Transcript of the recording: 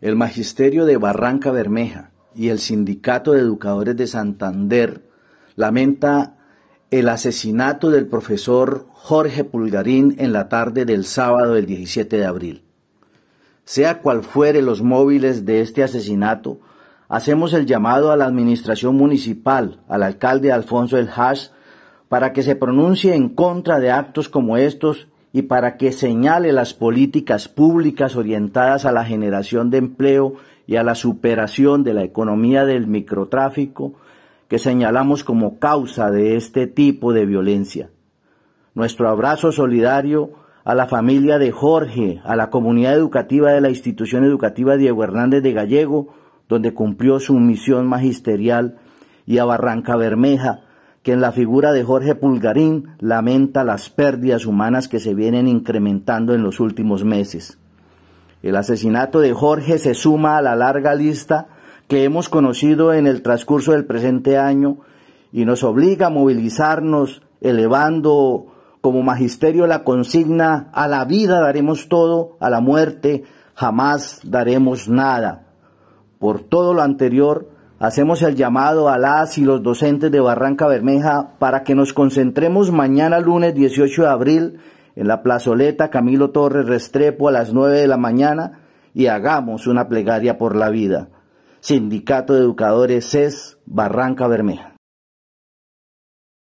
el Magisterio de Barranca Bermeja y el Sindicato de Educadores de Santander lamenta el asesinato del profesor Jorge Pulgarín en la tarde del sábado del 17 de abril. Sea cual fuere los móviles de este asesinato, hacemos el llamado a la administración municipal, al alcalde Alfonso El Hash, para que se pronuncie en contra de actos como estos y para que señale las políticas públicas orientadas a la generación de empleo y a la superación de la economía del microtráfico que señalamos como causa de este tipo de violencia. Nuestro abrazo solidario a la familia de Jorge, a la comunidad educativa de la institución educativa Diego Hernández de Gallego, donde cumplió su misión magisterial, y a Barranca Bermeja, en la figura de Jorge Pulgarín lamenta las pérdidas humanas que se vienen incrementando en los últimos meses. El asesinato de Jorge se suma a la larga lista que hemos conocido en el transcurso del presente año y nos obliga a movilizarnos, elevando como magisterio la consigna a la vida daremos todo, a la muerte jamás daremos nada. Por todo lo anterior, Hacemos el llamado a las y los docentes de Barranca Bermeja para que nos concentremos mañana lunes 18 de abril en la plazoleta Camilo Torres Restrepo a las 9 de la mañana y hagamos una plegaria por la vida. Sindicato de Educadores CES Barranca Bermeja.